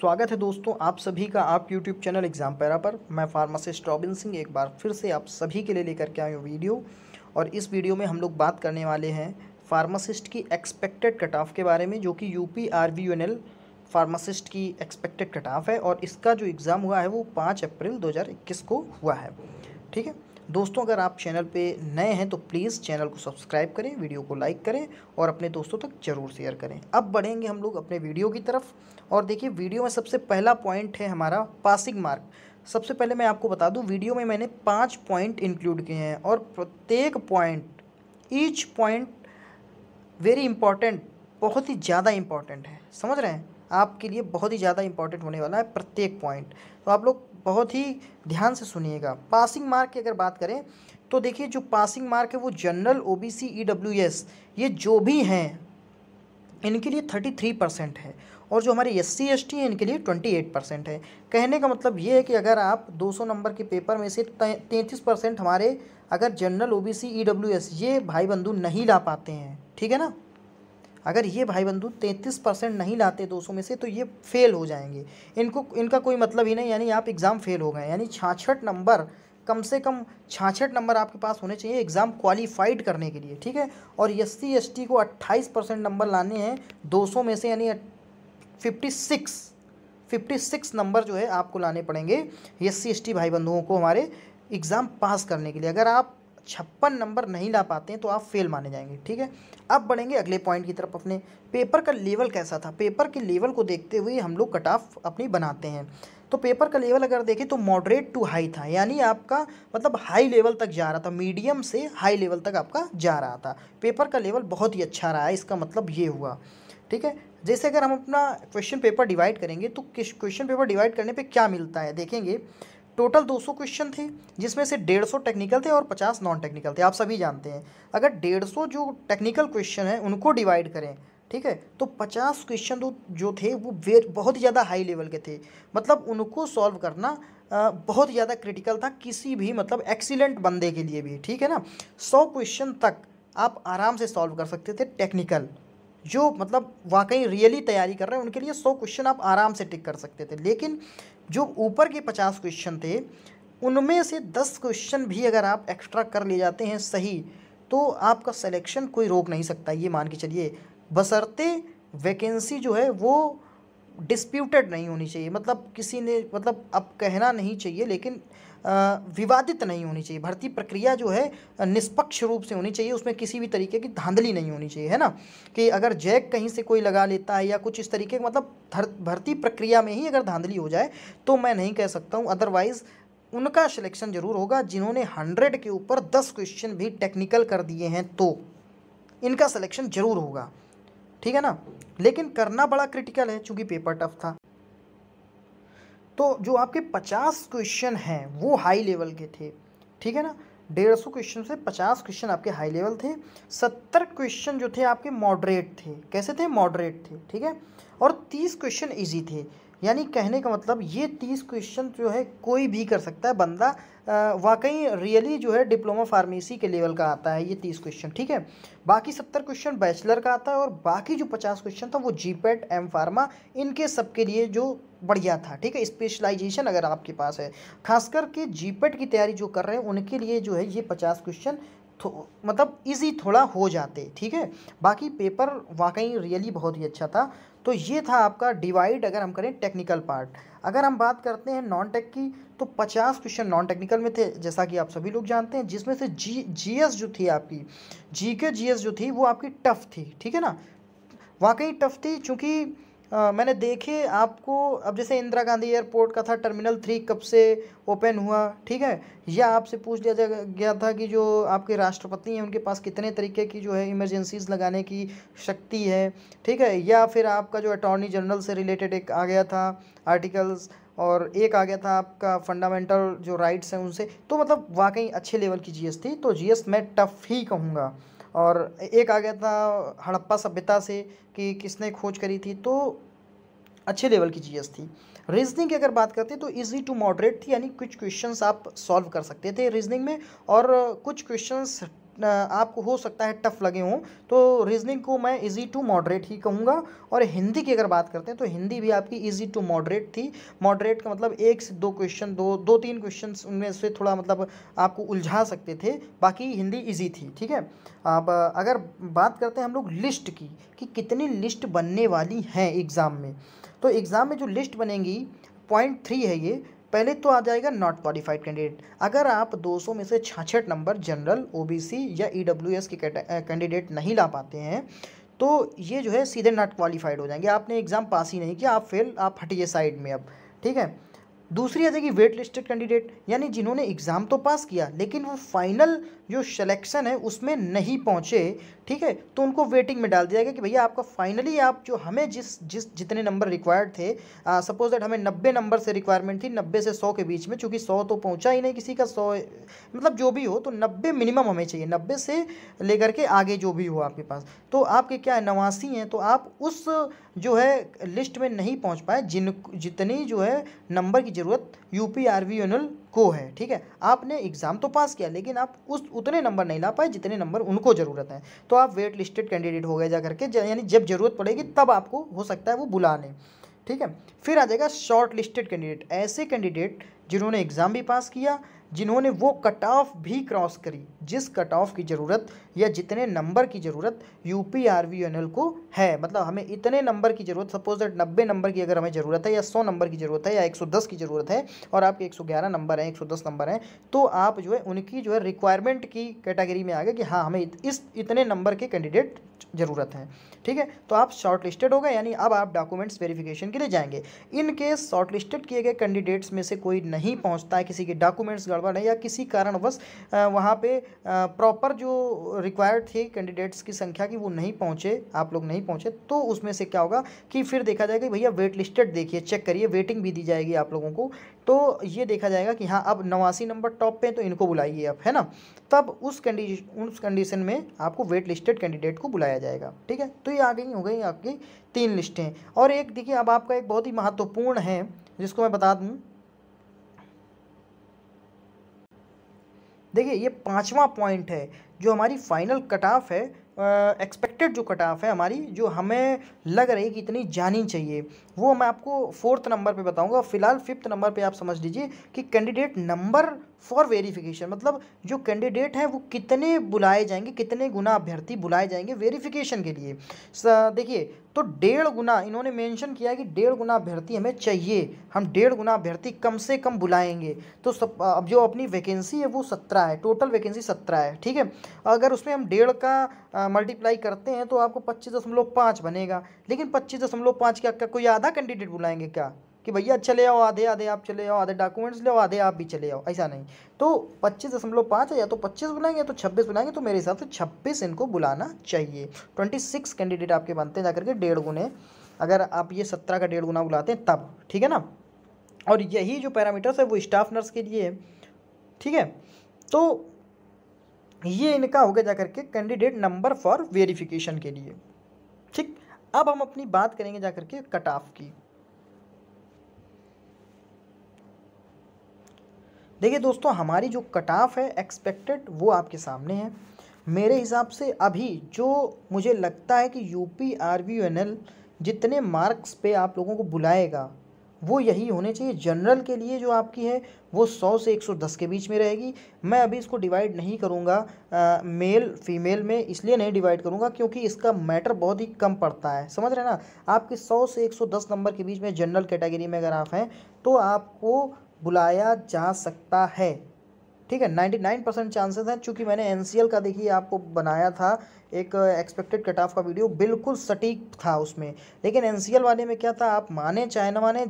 स्वागत है दोस्तों आप सभी का आप YouTube चैनल एग्ज़ाम पैरा पर मैं फार्मासिस्ट रॉबिन सिंह एक बार फिर से आप सभी के लिए लेकर के आए हूँ वीडियो और इस वीडियो में हम लोग बात करने वाले हैं फार्मासिस्ट की एक्सपेक्टेड कट ऑफ के बारे में जो कि U P R V N L pharmacist की एक्सपेक्टेड कट ऑफ है और इसका जो एग्ज़ाम हुआ है वो पाँच अप्रैल दो को हुआ है ठीक है दोस्तों अगर आप चैनल पे नए हैं तो प्लीज़ चैनल को सब्सक्राइब करें वीडियो को लाइक करें और अपने दोस्तों तक ज़रूर शेयर करें अब बढ़ेंगे हम लोग अपने वीडियो की तरफ और देखिए वीडियो में सबसे पहला पॉइंट है हमारा पासिंग मार्क सबसे पहले मैं आपको बता दूँ वीडियो में मैंने पाँच पॉइंट इंक्लूड किए हैं और प्रत्येक point each point very important बहुत ही ज़्यादा इंपॉर्टेंट है समझ रहे हैं आपके लिए बहुत ही ज़्यादा इंपॉर्टेंट होने वाला है प्रत्येक पॉइंट तो आप लोग बहुत ही ध्यान से सुनिएगा पासिंग मार्क की अगर बात करें तो देखिए जो पासिंग मार्क है वो general O B C E W S ये जो भी हैं इनके लिए थर्टी थ्री परसेंट है और जो हमारे एस सी एस टी हैं इनके लिए ट्वेंटी एट परसेंट है कहने का मतलब ये है कि अगर आप दो सौ नंबर के पेपर में से तैंतीस परसेंट हमारे अगर general O B C E W S ये भाई बंधु नहीं ला पाते हैं ठीक है ना अगर ये भाई बंधु तैंतीस परसेंट नहीं लाते दो सौ में से तो ये फेल हो जाएंगे इनको इनका कोई मतलब ही नहीं यानी आप एग्ज़ाम फेल हो गए यानी छाछठ नंबर कम से कम छाछठ नंबर आपके पास होने चाहिए एग्ज़ाम क्वालिफाइड करने के लिए ठीक है और एस सी को अट्ठाईस परसेंट नंबर लाने हैं दो सौ में से यानी fifty six fifty six number जो है आपको लाने पड़ेंगे एस सी भाई बंधुओं को हमारे एग्ज़ाम पास करने के लिए अगर आप छप्पन नंबर नहीं ला पाते हैं तो आप फेल माने जाएंगे ठीक है अब बढ़ेंगे अगले पॉइंट की तरफ अपने पेपर का लेवल कैसा था पेपर के लेवल को देखते हुए हम लोग कट ऑफ अपनी बनाते हैं तो पेपर का लेवल अगर देखें तो मॉडरेट टू हाई था यानी आपका मतलब हाई लेवल तक जा रहा था मीडियम से हाई लेवल तक आपका जा रहा था पेपर का लेवल बहुत ही अच्छा रहा है इसका मतलब ये हुआ ठीक है जैसे अगर हम अपना क्वेश्चन पेपर डिवाइड करेंगे तो किस क्वेश्चन पेपर डिवाइड करने पे क्या मिलता है देखेंगे टोटल 200 क्वेश्चन थे जिसमें से 150 टेक्निकल थे और 50 नॉन टेक्निकल थे आप सभी जानते हैं अगर 150 जो टेक्निकल क्वेश्चन है उनको डिवाइड करें ठीक है तो पचास क्वेश्चन तो जो थे वो वे बहुत ही ज़्यादा हाई लेवल के थे मतलब उनको सॉल्व करना बहुत ज़्यादा क्रिटिकल था किसी भी मतलब एक्सीलेंट बंदे के लिए भी ठीक है ना सौ क्वेश्चन तक आप आराम से सॉल्व कर सकते थे टेक्निकल जो मतलब वाकई रियली तैयारी कर रहे हैं उनके लिए सौ क्वेश्चन आप आराम से टिक कर सकते थे लेकिन जो ऊपर के पचास क्वेश्चन थे उनमें से दस क्वेश्चन भी अगर आप एक्स्ट्रा कर ले जाते हैं सही तो आपका सिलेक्शन कोई रोक नहीं सकता ये मान के चलिए बसरते वैकेंसी जो है वो डिस्प्यूटेड नहीं होनी चाहिए मतलब किसी ने मतलब अब कहना नहीं चाहिए लेकिन विवादित नहीं होनी चाहिए भर्ती प्रक्रिया जो है निष्पक्ष रूप से होनी चाहिए उसमें किसी भी तरीके की धांधली नहीं होनी चाहिए है ना कि अगर जैक कहीं से कोई लगा लेता है या कुछ इस तरीके का मतलब भर्ती प्रक्रिया में ही अगर धांधली हो जाए तो मैं नहीं कह सकता हूँ अदरवाइज़ उनका सिलेक्शन जरूर होगा जिन्होंने हंड्रेड के ऊपर दस क्वेश्चन भी टेक्निकल कर दिए हैं तो इनका सिलेक्शन जरूर होगा ठीक है ना लेकिन करना बड़ा क्रिटिकल है चूँकि पेपर टफ था तो जो आपके पचास क्वेश्चन हैं वो हाई लेवल के थे ठीक है ना डेढ़ सौ क्वेश्चन से पचास क्वेश्चन आपके हाई लेवल थे सत्तर क्वेश्चन जो थे आपके मॉडरेट थे कैसे थे मॉडरेट थे ठीक है और तीस क्वेश्चन ईजी थे यानी कहने का मतलब ये तीस क्वेश्चन जो है कोई भी कर सकता है बंदा वाकई रियली जो है डिप्लोमा फार्मेसी के लेवल का आता है ये तीस क्वेश्चन ठीक है बाकी सत्तर क्वेश्चन बैचलर का आता है और बाकी जो पचास क्वेश्चन था वो जी पैट एम फार्मा इनके सबके लिए जो बढ़िया था ठीक है स्पेशलाइजेशन अगर आपके पास है खास करके जी पैट की तैयारी जो कर रहे हैं उनके लिए जो है ये पचास क्वेश्चन मतलब इजी थोड़ा हो जाते ठीक है बाकी पेपर वाकई रियली बहुत ही अच्छा था तो ये था आपका डिवाइड अगर हम करें टेक्निकल पार्ट अगर हम बात करते हैं नॉन टेक की तो पचास क्वेश्चन नॉन टेक्निकल में थे जैसा कि आप सभी लोग जानते हैं जिसमें से जी जीएस जो थी आपकी जी के जीएस जो थी वो आपकी टफ थी ठीक है ना वाकई टफ थी चूँकि आ, मैंने देखे आपको अब जैसे इंदिरा गांधी एयरपोर्ट का था टर्मिनल थ्री कब से ओपन हुआ ठीक है या आपसे पूछ लिया गया था कि जो आपके राष्ट्रपति हैं उनके पास कितने तरीके की जो है इमरजेंसीज लगाने की शक्ति है ठीक है या फिर आपका जो अटॉर्नी जनरल से रिलेटेड एक आ गया था आर्टिकल्स और एक आ गया था आपका फंडामेंटल जो राइट्स हैं उनसे तो मतलब वाकई अच्छे लेवल की जीएस थी तो जीएस मैं टफ़ ही कहूँगा और एक आ गया था हड़प्पा सभ्यता से कि किसने खोज करी थी तो अच्छे लेवल की चीज़ थी रीजनिंग की अगर बात करते तो इजी टू मॉडरेट थी यानी कुछ क्वेश्चंस आप सॉल्व कर सकते थे रीजनिंग में और कुछ क्वेश्चंस आपको हो सकता है टफ लगे हों तो रीजनिंग को मैं इजी टू मॉडरेट ही कहूँगा और हिंदी की अगर बात करते हैं तो हिंदी भी आपकी इजी टू मॉडरेट थी मॉडरेट का मतलब एक से दो क्वेश्चन दो दो तीन क्वेश्चन उनमें से थोड़ा मतलब आपको उलझा सकते थे बाकी हिंदी ईजी थी ठीक है अब अगर बात करते हैं हम लोग लिस्ट की कि कितनी लिस्ट बनने वाली हैं एग्ज़ाम में तो एग्ज़ाम में जो लिस्ट बनेंगी पॉइंट थ्री है ये पहले तो आ जाएगा नॉट क्वालिफाइड कैंडिडेट अगर आप 200 में से छाछठ नंबर जनरल ओबीसी या ईडब्ल्यूएस e के कैंडिडेट नहीं ला पाते हैं तो ये जो है सीधे नॉट क्वालिफाइड हो जाएंगे आपने एग्ज़ाम पास ही नहीं किया आप फेल आप हटिए साइड में अब ठीक है दूसरी आ जाएगी वेट लिस्टेड कैंडिडेट यानी जिन्होंने एग्ज़ाम तो पास किया लेकिन वो फाइनल जो सेलेक्शन है उसमें नहीं पहुँचे ठीक है तो उनको वेटिंग में डाल दिया गया कि भैया आपका फाइनली आप जो हमें जिस जिस जितने नंबर रिक्वायर्ड थे सपोज दैट हमें नब्बे नंबर से रिक्वायरमेंट थी नब्बे से सौ के बीच में चूँकि सौ तो पहुँचा ही नहीं किसी का सौ मतलब जो भी हो तो नब्बे मिनिमम हमें चाहिए नब्बे से लेकर के आगे जो भी हो आपके पास तो आपके क्या है नवासी हैं तो आप उस जो है लिस्ट में नहीं पहुँच पाए जिन जितनी जो है नंबर की ज़रूरत U P R V N L को है ठीक है आपने एग्ज़ाम तो पास किया लेकिन आप उस उतने नंबर नहीं ला पाए जितने नंबर उनको ज़रूरत है तो आप वेट लिस्टेड कैंडिडेट हो गए जा करके यानी जब ज़रूरत पड़ेगी तब आपको हो सकता है वो बुला लें ठीक है फिर आ जाएगा शॉर्ट लिस्टेड कैंडिडेट ऐसे कैंडिडेट जिन्होंने एग्ज़ाम भी पास किया जिन्होंने वो कट ऑफ भी क्रॉस करी जिस कट ऑफ की ज़रूरत या जितने नंबर की ज़रूरत U P R V N L को है मतलब हमें इतने नंबर की ज़रूरत सपोज दैट नब्बे नंबर की अगर हमें ज़रूरत है या सौ नंबर की ज़रूरत है या एक सौ दस की ज़रूरत है और आपके एक सौ ग्यारह नंबर हैं एक सौ दस नंबर हैं तो आप जो है उनकी जो है रिक्वायरमेंट की कैटेगरी में आ गए कि हाँ हमें इस इतने नंबर के कैंडिडेट ज़रूरत हैं ठीक है तो आप शॉर्ट लिस्टेड हो गए यानी अब आप डॉक्यूमेंट्स वेरिफिकेशन के लिए जाएंगे इनकेस केस शॉर्ट लिस्टेड किए गए कैंडिडेट्स में से कोई नहीं पहुंचता है किसी के डॉक्यूमेंट्स गड़बड़ है या किसी कारणवश वहाँ पे प्रॉपर जो रिक्वायर्ड थी कैंडिडेट्स की संख्या की वो नहीं पहुँचे आप लोग नहीं पहुँचे तो उसमें से क्या होगा कि फिर देखा जाएगा भैया वेट लिस्टेड देखिए चेक करिए वेटिंग भी दी जाएगी आप लोगों को तो ये देखा जाएगा कि हाँ अब नवासी नंबर टॉप पे तो इनको बुलाइए आप है ना तब उस उस कंडीशन में आपको वेट लिस्टेड कैंडिडेट को बुलाया जाएगा ठीक है तो ये आ गई हो गई आपकी तीन लिस्टें और एक देखिए अब आपका एक बहुत ही महत्वपूर्ण है जिसको मैं बता दूँ देखिए ये पाँचवा पॉइंट है जो हमारी फाइनल कट ऑफ है एक्सपेक्टेड जो कट ऑफ है हमारी जो हमें लग रही है कि इतनी जानी चाहिए वो मैं आपको फोर्थ नंबर पे बताऊंगा फिलहाल फिफ्थ नंबर पे आप समझ लीजिए कि कैंडिडेट नंबर फॉर वेरिफिकेशन मतलब जो कैंडिडेट हैं वो कितने बुलाए जाएंगे कितने गुना अभ्यर्थी बुलाए जाएंगे वेरिफिकेशन के लिए देखिए तो डेढ़ गुना इन्होंने मेंशन किया कि डेढ़ गुना अभ्यर्थी हमें चाहिए हम डेढ़ गुना अभ्यर्थी कम से कम बुलाएंगे तो सब अब जो अपनी वैकेंसी है वो सत्रह है टोटल वैकेंसी सत्रह है ठीक है अगर उसमें हम डेढ़ का मल्टीप्लाई करते हैं तो आपको पच्चीस दशमलव पाँच बनेगा लेकिन पच्चीस दशमलव पाँच का कोई आधा आधा कैंडिडेट बुलाएंगे क्या कि भैया अच्छा ले आओ आधे आधे आप चले आओ आधे डॉक्यूमेंट्स ले आओ आधे आप भी चले आओ ऐसा नहीं तो पच्चीस दशमलव पाँच है या तो पच्चीस बुलाएंगे तो छब्बीस बुलाएंगे तो मेरे हिसाब से छब्बीस इनको बुलाना चाहिए ट्वेंटी सिक्स कैंडिडेट आपके बनते हैं जाकर के डेढ़ गुने अगर आप ये सत्रह का डेढ़ गुना बुलाते हैं तब ठीक है ना और यही जो पैरामीटर्स है वो स्टाफ नर्स के लिए ठीक है तो ये इनका हो गया जा करके कैंडिडेट नंबर फॉर वेरिफिकेशन के लिए ठीक अब हम अपनी बात करेंगे जाकर के कट ऑफ की देखिए दोस्तों हमारी जो कट ऑफ है एक्सपेक्टेड वो आपके सामने है मेरे हिसाब से अभी जो मुझे लगता है कि यूपी आर एन एल जितने मार्क्स पे आप लोगों को बुलाएगा वो यही होने चाहिए जनरल के लिए जो आपकी है वो 100 से 110 के बीच में रहेगी मैं अभी इसको डिवाइड नहीं करूँगा मेल फीमेल में इसलिए नहीं डिवाइड करूँगा क्योंकि इसका मैटर बहुत ही कम पड़ता है समझ रहे ना आपके 100 से 110 नंबर के बीच में जनरल कैटेगरी में अगर आप हैं तो आपको बुलाया जा सकता है ठीक है नाइन परसेंट चांसेस हैं चूँकि मैंने एन का देखिए आपको बनाया था एक एक्सपेक्टेड कट ऑफ का वीडियो बिल्कुल सटीक था उसमें लेकिन एन वाले में क्या था आप माने चाहे ना माने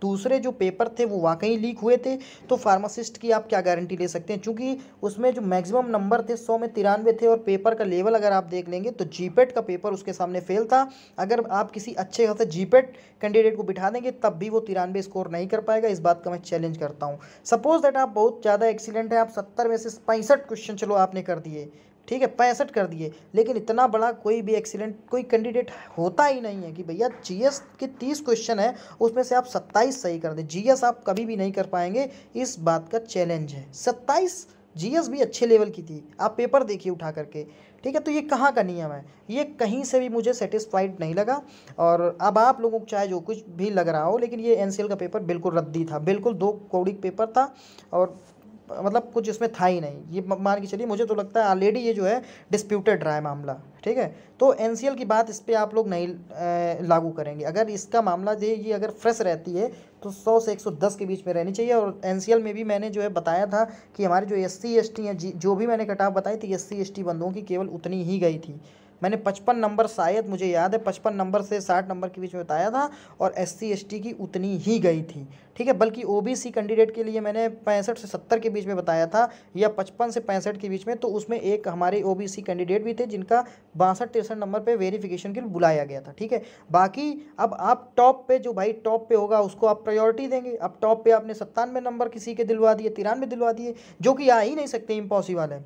दूसरे जो पेपर थे वो वाकई लीक हुए थे तो फार्मासिस्ट की आप क्या गारंटी ले सकते हैं क्योंकि उसमें जो मैक्सिमम नंबर थे सौ में तिरानवे थे और पेपर का लेवल अगर आप देख लेंगे तो जीपेट का पेपर उसके सामने फेल था अगर आप किसी अच्छे खासे जीपेट कैंडिडेट को बिठा देंगे तब भी वो तिरानवे स्कोर नहीं कर पाएगा इस बात का मैं चैलेंज करता हूँ सपोज दैट आप बहुत ज़्यादा एक्सीलेंट है आप सत्तर में से पैंसठ क्वेश्चन चलो आपने कर दिए ठीक है पैंसठ कर दिए लेकिन इतना बड़ा कोई भी एक्सीडेंट कोई कैंडिडेट होता ही नहीं है कि भैया जीएस के तीस क्वेश्चन है उसमें से आप सत्ताईस सही कर दें जीएस आप कभी भी नहीं कर पाएंगे इस बात का चैलेंज है सत्ताईस जीएस भी अच्छे लेवल की थी आप पेपर देखिए उठा करके ठीक है तो ये कहाँ का नियम है ये कहीं से भी मुझे सेटिस्फाइड नहीं लगा और अब आप लोगों को चाहे जो कुछ भी लग रहा हो लेकिन ये एन का पेपर बिल्कुल रद्दी था बिल्कुल दो कौड़ी पेपर था और मतलब कुछ इसमें था ही नहीं ये मान के चलिए मुझे तो लगता है ऑलरेडी ये जो है डिस्प्यूटेड रहा है मामला ठीक है तो एन की बात इस पर आप लोग नहीं लागू करेंगे अगर इसका मामला जो ये अगर फ्रेश रहती है तो 100 से 110 के बीच में रहनी चाहिए और एन में भी मैंने जो है बताया था कि हमारे जो एस सी एस टी हैं जो भी मैंने कटाव बताई थी एस सी बंदों की केवल उतनी ही गई थी मैंने पचपन नंबर शायद मुझे याद है पचपन नंबर से साठ नंबर के बीच में बताया था और एस सी की उतनी ही गई थी ठीक है बल्कि ओ कैंडिडेट के लिए मैंने पैंसठ से सत्तर के बीच में बताया था या पचपन से पैंसठ के बीच में तो उसमें एक हमारे ओ कैंडिडेट भी थे जिनका बासठ तिरसठ नंबर पर वेरीफिकेशन के लिए बुलाया गया था ठीक है बाकी अब आप टॉप पे जो भाई टॉप पे होगा उसको आप प्रायोरिटी देंगे अब टॉप पे आपने सत्तानवे नंबर किसी के दिलवा दिए तिरानवे दिलवा दिए जो कि आ ही नहीं सकते इम्पॉसिबल है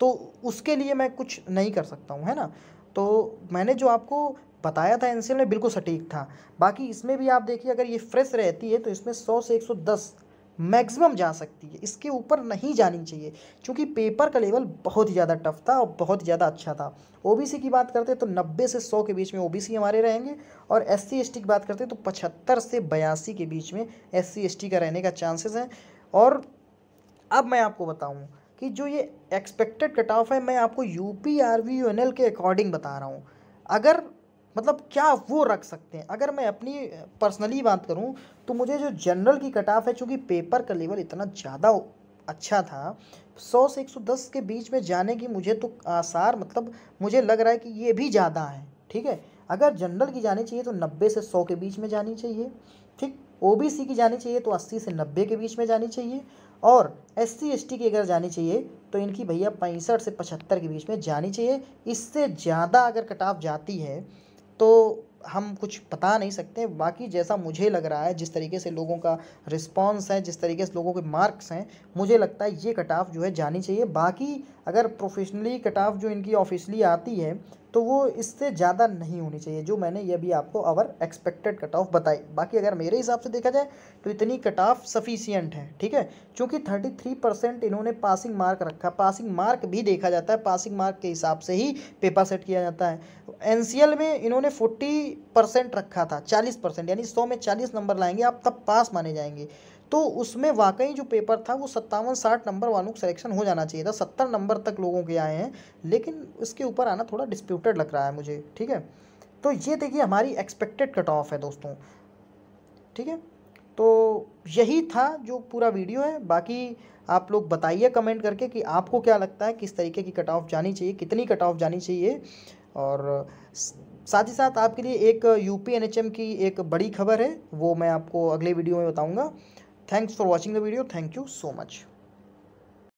तो उसके लिए मैं कुछ नहीं कर सकता हूँ है ना तो मैंने जो आपको बताया था एनसीएल में बिल्कुल सटीक था बाकी इसमें भी आप देखिए अगर ये फ्रेश रहती है तो इसमें सौ से एक सौ दस मैक्सिमम जा सकती है इसके ऊपर नहीं जानी चाहिए क्योंकि पेपर का लेवल बहुत ही ज़्यादा टफ था और बहुत ज़्यादा अच्छा था ओबीसी की बात करते हैं तो 90 से 100 के बीच में ओबीसी हमारे रहेंगे और एस सी की बात करते हैं तो पचहत्तर से बयासी के बीच में एस सी का रहने का चांसेस हैं और अब मैं आपको बताऊँ कि जो ये एक्सपेक्टेड कट ऑफ है मैं आपको U P R V U N L के अकॉर्डिंग बता रहा हूँ अगर मतलब क्या वो रख सकते हैं अगर मैं अपनी पर्सनली बात करूँ तो मुझे जो जनरल की कट ऑफ है चूँकि पेपर का लेवल इतना ज़्यादा अच्छा था सौ से एक सौ दस के बीच में जाने की मुझे तो आसार मतलब मुझे लग रहा है कि ये भी ज़्यादा है ठीक है अगर जनरल की जानी चाहिए तो नब्बे से सौ के बीच में जानी चाहिए ठीक सी की जानी चाहिए तो अस्सी से नब्बे के बीच में जानी चाहिए और एस सी एस टी की अगर जानी चाहिए तो इनकी भैया पैंसठ से पचहत्तर के बीच में जानी चाहिए इससे ज़्यादा अगर कट ऑफ जाती है तो हम कुछ बता नहीं सकते बाकी जैसा मुझे लग रहा है जिस तरीके से लोगों का रिस्पांस है जिस तरीके से लोगों के मार्क्स हैं मुझे लगता है ये कट ऑफ जो है जानी चाहिए बाकी अगर प्रोफेशनली कट ऑफ जो इनकी ऑफिशली आती है तो वो इससे ज़्यादा नहीं होनी चाहिए जो मैंने ये भी आपको अवर एक्सपेक्टेड कट ऑफ बताई बाकी अगर मेरे हिसाब से देखा जाए तो इतनी कट ऑफ सफिशियंट है ठीक है क्योंकि थर्टी थ्री परसेंट इन्होंने पासिंग मार्क रखा पासिंग मार्क भी देखा जाता है पासिंग मार्क के हिसाब से ही पेपर सेट किया जाता है एन में इन्होंने फोर्टी परसेंट रखा था चालीस परसेंट यानी सौ में चालीस नंबर लाएंगे आप तब पास माने जाएंगे तो उसमें वाकई जो पेपर था वो सत्तावन साठ नंबर वालों का सिलेक्शन हो जाना चाहिए था सत्तर नंबर तक लोगों के आए हैं लेकिन इसके ऊपर आना थोड़ा डिस्प्यूटेड लग रहा है मुझे ठीक है तो ये देखिए हमारी एक्सपेक्टेड कट ऑफ है दोस्तों ठीक है तो यही था जो पूरा वीडियो है बाकी आप लोग बताइए कमेंट करके कि आपको क्या लगता है किस तरीके की कट ऑफ जानी चाहिए कितनी कट ऑफ जानी चाहिए और साथ ही साथ आपके लिए एक यू पी की एक बड़ी खबर है वो मैं आपको अगले वीडियो में बताऊँगा Thanks for watching the video. Thank you so much.